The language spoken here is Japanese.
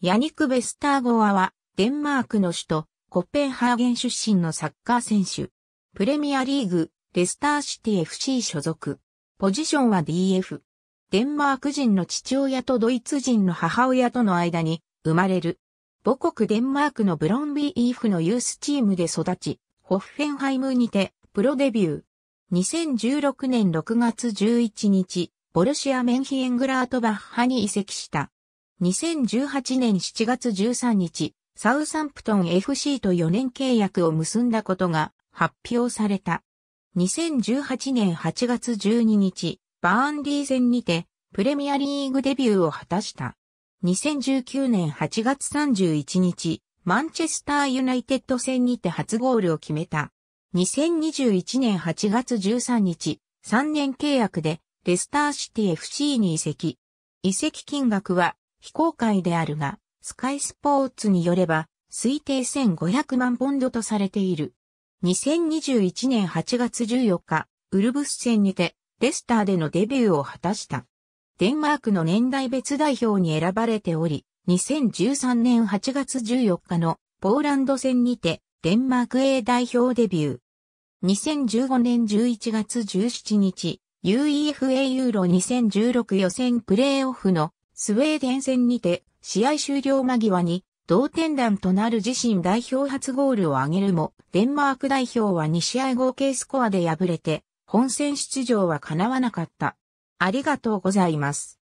ヤニク・ベスターゴアは、デンマークの首都、コッペンハーゲン出身のサッカー選手。プレミアリーグ、レスターシティ FC 所属。ポジションは DF。デンマーク人の父親とドイツ人の母親との間に生まれる。母国デンマークのブロンビーイーフのユースチームで育ち、ホッフェンハイムにてプロデビュー。2016年6月11日、ボルシア・メンヒエングラートバッハに移籍した。2018年7月13日、サウサンプトン FC と4年契約を結んだことが発表された。2018年8月12日、バーンリー戦にてプレミアリーグデビューを果たした。2019年8月31日、マンチェスターユナイテッド戦にて初ゴールを決めた。2021年8月13日、3年契約でレスターシティ FC に移籍。移籍金額は非公開であるが、スカイスポーツによれば、推定1500万ポンドとされている。2021年8月14日、ウルブス戦にて、レスターでのデビューを果たした。デンマークの年代別代表に選ばれており、2013年8月14日のポーランド戦にて、デンマーク A 代表デビュー。2015年11月17日、UEFA ユーロ2016予選プレーオフのスウェーデン戦にて、試合終了間際に、同点弾となる自身代表初ゴールを挙げるも、デンマーク代表は2試合合計スコアで敗れて、本戦出場は叶わなかった。ありがとうございます。